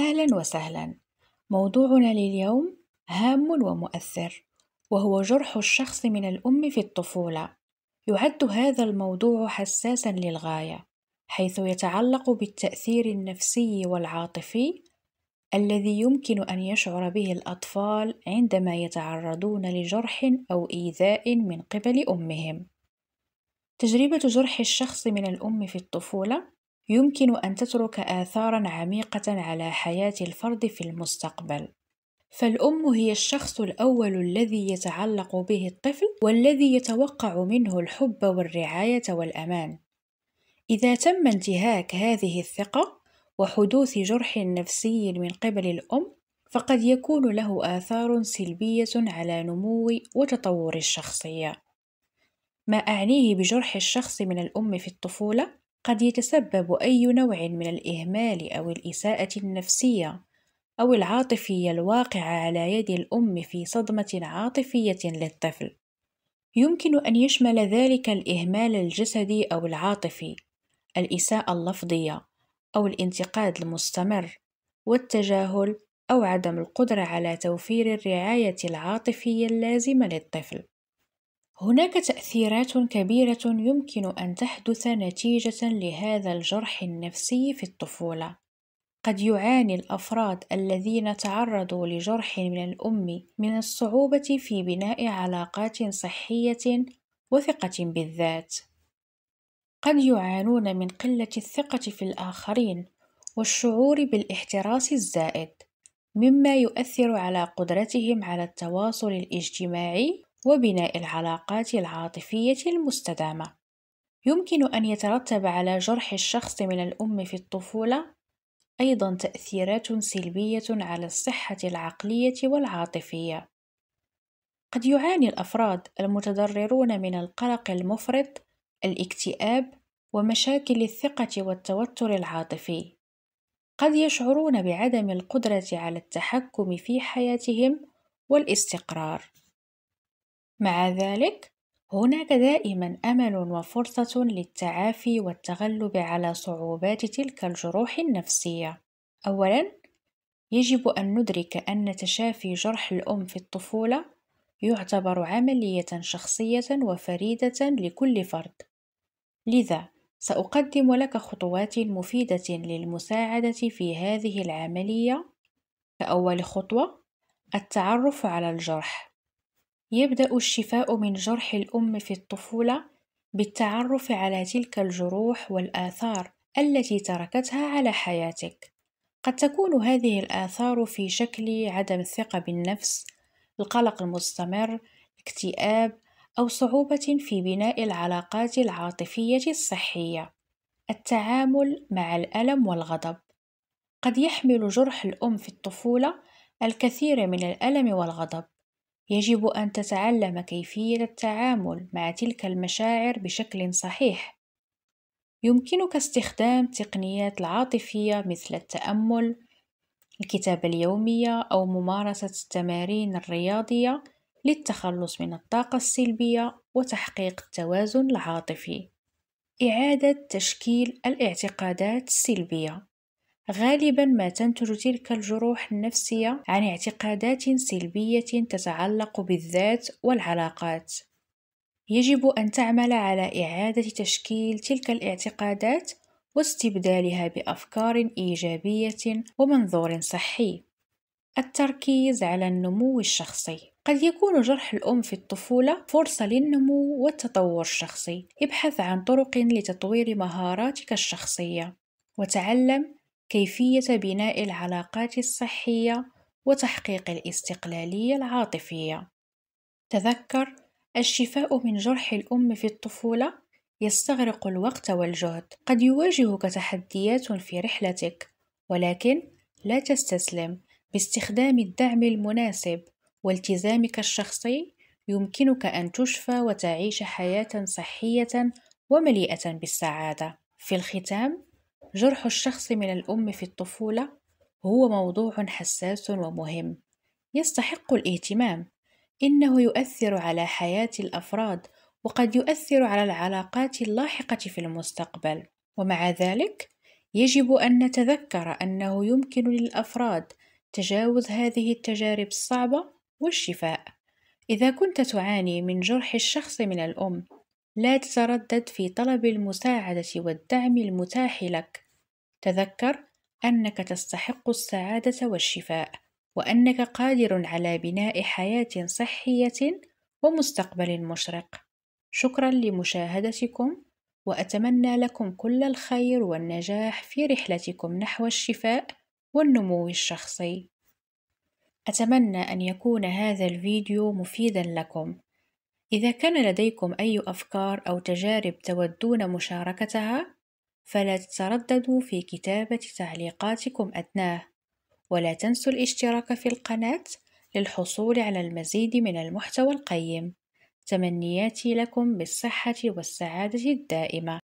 أهلا وسهلا موضوعنا لليوم هام ومؤثر وهو جرح الشخص من الأم في الطفولة يعد هذا الموضوع حساسا للغاية حيث يتعلق بالتأثير النفسي والعاطفي الذي يمكن أن يشعر به الأطفال عندما يتعرضون لجرح أو إيذاء من قبل أمهم تجربة جرح الشخص من الأم في الطفولة يمكن أن تترك آثارًا عميقة على حياة الفرد في المستقبل. فالأم هي الشخص الأول الذي يتعلق به الطفل والذي يتوقع منه الحب والرعاية والأمان. إذا تم انتهاك هذه الثقة وحدوث جرح نفسي من قبل الأم، فقد يكون له آثار سلبية على نمو وتطور الشخصية. ما أعنيه بجرح الشخص من الأم في الطفولة قد يتسبب أي نوع من الإهمال أو الإساءة النفسية أو العاطفية الواقعة على يد الأم في صدمة عاطفية للطفل. يمكن أن يشمل ذلك الإهمال الجسدي أو العاطفي، الإساءة اللفظية أو الانتقاد المستمر، والتجاهل أو عدم القدرة على توفير الرعاية العاطفية اللازمة للطفل. هناك تأثيرات كبيرة يمكن أن تحدث نتيجة لهذا الجرح النفسي في الطفولة. قد يعاني الأفراد الذين تعرضوا لجرح من الأم من الصعوبة في بناء علاقات صحية وثقة بالذات. قد يعانون من قلة الثقة في الآخرين والشعور بالاحتراس الزائد، مما يؤثر على قدرتهم على التواصل الاجتماعي وبناء العلاقات العاطفية المستدامة يمكن أن يترتب على جرح الشخص من الأم في الطفولة أيضا تأثيرات سلبية على الصحة العقلية والعاطفية قد يعاني الأفراد المتضررون من القلق المفرط الاكتئاب ومشاكل الثقة والتوتر العاطفي قد يشعرون بعدم القدرة على التحكم في حياتهم والاستقرار مع ذلك هناك دائما امل وفرصه للتعافي والتغلب على صعوبات تلك الجروح النفسيه اولا يجب ان ندرك ان تشافي جرح الام في الطفوله يعتبر عمليه شخصيه وفريده لكل فرد لذا ساقدم لك خطوات مفيده للمساعده في هذه العمليه كاول خطوه التعرف على الجرح يبدأ الشفاء من جرح الأم في الطفولة بالتعرف على تلك الجروح والآثار التي تركتها على حياتك. قد تكون هذه الآثار في شكل عدم الثقة بالنفس، القلق المستمر، اكتئاب، أو صعوبة في بناء العلاقات العاطفية الصحية. التعامل مع الألم والغضب قد يحمل جرح الأم في الطفولة الكثير من الألم والغضب يجب أن تتعلم كيفية التعامل مع تلك المشاعر بشكل صحيح. يمكنك استخدام تقنيات العاطفية مثل التأمل، الكتابة اليومية أو ممارسة التمارين الرياضية للتخلص من الطاقة السلبية وتحقيق التوازن العاطفي. إعادة تشكيل الاعتقادات السلبية غالبا ما تنتج تلك الجروح النفسية عن اعتقادات سلبية تتعلق بالذات والعلاقات يجب أن تعمل على إعادة تشكيل تلك الاعتقادات واستبدالها بأفكار إيجابية ومنظور صحي. التركيز على النمو الشخصي قد يكون جرح الأم في الطفولة فرصة للنمو والتطور الشخصي. ابحث عن طرق لتطوير مهاراتك الشخصية وتعلم كيفية بناء العلاقات الصحية وتحقيق الاستقلالية العاطفية تذكر الشفاء من جرح الأم في الطفولة يستغرق الوقت والجهد قد يواجهك تحديات في رحلتك ولكن لا تستسلم باستخدام الدعم المناسب والتزامك الشخصي يمكنك أن تشفى وتعيش حياة صحية ومليئة بالسعادة في الختام جرح الشخص من الأم في الطفولة هو موضوع حساس ومهم يستحق الاهتمام إنه يؤثر على حياة الأفراد وقد يؤثر على العلاقات اللاحقة في المستقبل ومع ذلك يجب أن نتذكر أنه يمكن للأفراد تجاوز هذه التجارب الصعبة والشفاء إذا كنت تعاني من جرح الشخص من الأم لا تتردد في طلب المساعدة والدعم المتاح لك تذكر أنك تستحق السعادة والشفاء وأنك قادر على بناء حياة صحية ومستقبل مشرق شكرا لمشاهدتكم وأتمنى لكم كل الخير والنجاح في رحلتكم نحو الشفاء والنمو الشخصي أتمنى أن يكون هذا الفيديو مفيدا لكم إذا كان لديكم أي أفكار أو تجارب تودون مشاركتها فلا تترددوا في كتابة تعليقاتكم أدناه ولا تنسوا الاشتراك في القناة للحصول على المزيد من المحتوى القيم تمنياتي لكم بالصحة والسعادة الدائمة